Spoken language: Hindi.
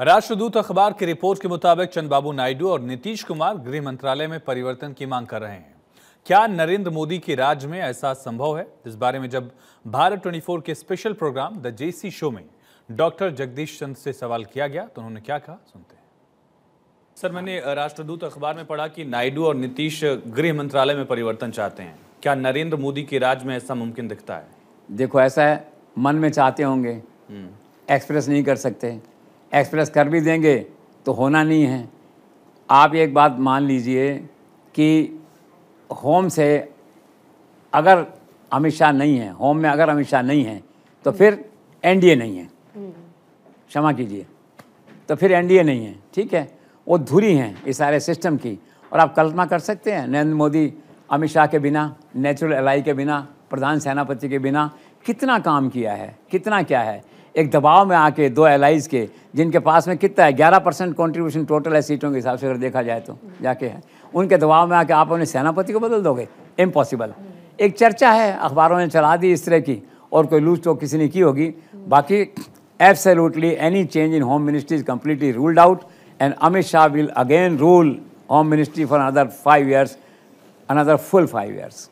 राष्ट्रदूत अखबार की रिपोर्ट के मुताबिक चंद्रबाबू नायडू और नीतीश कुमार गृह मंत्रालय में परिवर्तन की मांग कर रहे हैं क्या नरेंद्र मोदी के राज में ऐसा संभव है इस बारे में जब भारत 24 के special program the JC show में डॉक्टर जगदीश चंद से सवाल किया गया तो उन्होंने क्या कहा सुनते हैं सर मैंने राष्ट्रदूत अखबार में पढ़ा कि नायडू और नीतीश गृह मंत्रालय में परिवर्तन चाहते हैं क्या नरेंद्र मोदी के राज में ऐसा मुमकिन दिखता है देखो ऐसा है मन में चाहते होंगे हम्म। एक्सप्रेस नहीं कर सकते एक्सप्रेस कर भी देंगे तो होना नहीं है आप एक बात मान लीजिए कि होम से अगर अमित शाह नहीं है होम में अगर अमित शाह नहीं है तो हम्म। फिर एनडीए नहीं है हम्म। क्षमा कीजिए तो फिर एनडीए नहीं है ठीक है वो धुरी हैं इस सारे सिस्टम की और आप कल्पना कर सकते हैं नरेंद्र मोदी अमित शाह के बिना नेचुरल एलाई के बिना प्रधान सेनापति के बिना कितना काम किया है कितना क्या है एक दबाव में आके दो एल के जिनके पास में कितना है ग्यारह परसेंट कॉन्ट्रीब्यूशन टोटल है सीटों के हिसाब से अगर देखा जाए तो जाके है उनके दबाव में आके आप उन्हें सेनापति को बदल दोगे इम्पॉसिबल एक चर्चा है अखबारों ने चला दी इस तरह की और कोई लूज टॉक तो किसी ने की होगी बाकी absolutely any change in home ministry is completely ruled out and Amit Shah will again rule home ministry for another five years another full five years